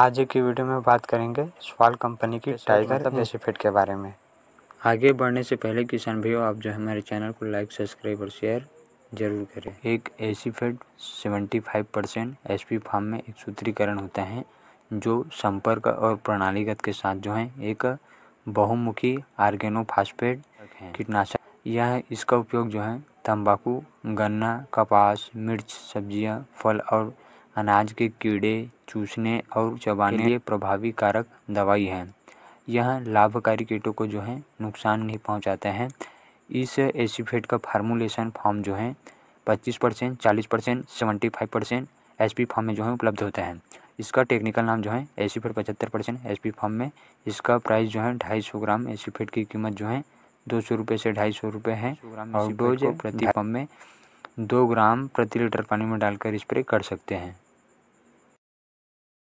आज की वीडियो में बात करेंगे स्वाल कंपनी की टाइगर बेनिफिट मतलब? के बारे में आगे बढ़ने से पहले किसान भाइयों आप जो हमारे चैनल को लाइक सब्सक्राइब और शेयर जरूर करें एक एसी फेड seventy five percent S form में एक सूत्रीकरण होते हैं जो संपर्क और प्रणालीगत के साथ जो है एक बहुमुखी आर्गेनोफास्फेट कीटनाशक यह इसका उपयोग जो है तंबाकू गन्ना कपास मिर्च सब्जियां फल और अनाज के कीड़े चूसने और चबाने के लिए प्रभावी कारक दवाई है यह लाभकारी कीटों को जो है नुकसान नहीं पहुंचाते हैं इस एसीफेट का फार्मूलेशन फॉर्म जो है 25 परसेंट चालीस percent seventy five percent H P form में जो है उपलब्ध होते हैं इसका टेक्निकल नाम जो है एसीफेट पचहत्तर परसेंट एच पी फॉर्म में इसका प्राइस जो है ढाई सौ ग्राम एसीफेट की कीमत जो है दो सौ रुपये से ढाई सौ रुपये है और डोज प्रति फॉर्म में दो ग्राम प्रति लीटर पानी में डालकर स्प्रे कर सकते हैं